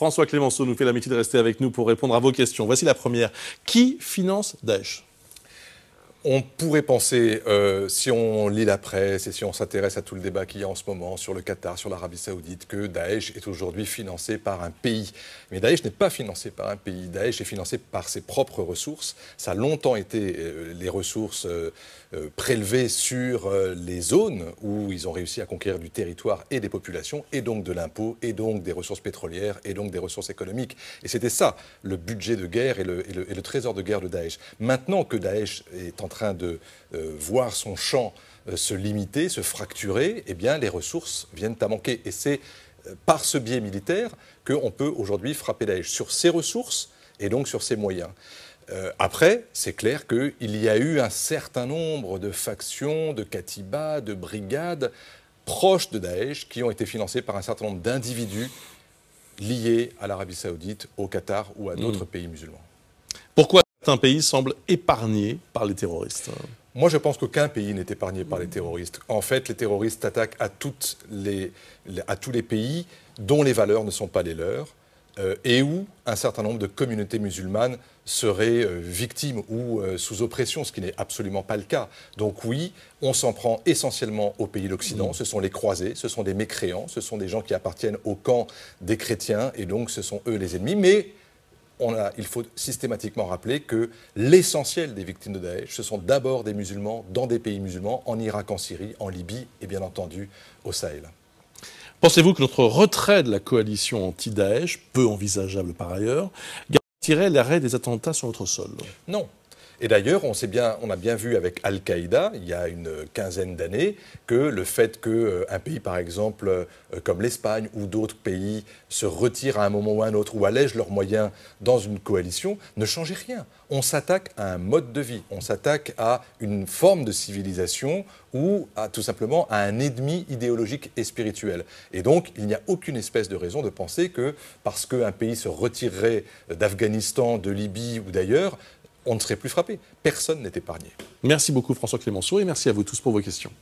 François Clémenceau nous fait l'amitié de rester avec nous pour répondre à vos questions. Voici la première. Qui finance Daesh on pourrait penser, euh, si on lit la presse et si on s'intéresse à tout le débat qu'il y a en ce moment sur le Qatar, sur l'Arabie saoudite, que Daesh est aujourd'hui financé par un pays. Mais Daesh n'est pas financé par un pays. Daesh est financé par ses propres ressources. Ça a longtemps été euh, les ressources euh, prélevées sur les zones où ils ont réussi à conquérir du territoire et des populations, et donc de l'impôt, et donc des ressources pétrolières, et donc des ressources économiques. Et c'était ça, le budget de guerre et le, trésor de guerre de Daesh. Maintenant que Daesh est en en train de euh, voir son champ euh, se limiter, se fracturer, eh bien, les ressources viennent à manquer. Et c'est euh, par ce biais militaire qu'on peut aujourd'hui frapper Daesh sur ses ressources et donc sur ses moyens. après, c'est clair qu'il y a eu un certain nombre de factions, de katibas, de brigades proches de Daesh qui ont été financées par un certain nombre d'individus liés à l'Arabie saoudite, au Qatar ou à hmm. d'autres pays musulmans. Pourquoi un pays semblent épargné par les terroristes. Moi, je pense qu'aucun pays n'est épargné par les terroristes. En fait, les terroristes attaquent à, toutes les, à tous les pays dont les valeurs ne sont pas les leurs euh, et où un certain nombre de communautés musulmanes seraient euh, victimes ou euh, sous oppression, ce qui n'est absolument pas le cas. Donc oui, on s'en prend essentiellement aux pays d'Occident. Mmh. Ce sont les croisés, ce sont des mécréants, ce sont des gens qui appartiennent au camp des chrétiens, et donc ce sont eux les ennemis. Mais il faut systématiquement rappeler que l'essentiel des victimes de Daesh, ce sont d'abord des musulmans dans des pays musulmans, en Irak, en Syrie, en Libye et bien entendu au Sahel. Pensez-vous que notre retrait de la coalition anti-Daesh, peu envisageable par ailleurs, garantirait l'arrêt des attentats sur notre sol Non, et d'ailleurs, on, bien, on a bien vu avec Al-Qaïda, il y a une quinzaine d'années, que le fait qu'un euh, pays, par exemple, euh, comme l'Espagne ou d'autres pays, se retire à un moment ou à un autre ou allègent leurs moyens dans une coalition ne changeait rien. On s'attaque à un mode de vie, on s'attaque à une forme de civilisation ou à, tout simplement à un ennemi idéologique et spirituel. Et donc, il n'y a aucune espèce de raison de penser que parce qu'un pays se retirerait d'Afghanistan, de Libye ou d'ailleurs, on ne serait plus frappé. Personne n'est épargné. Merci beaucoup François Clémenceau et merci à vous tous pour vos questions.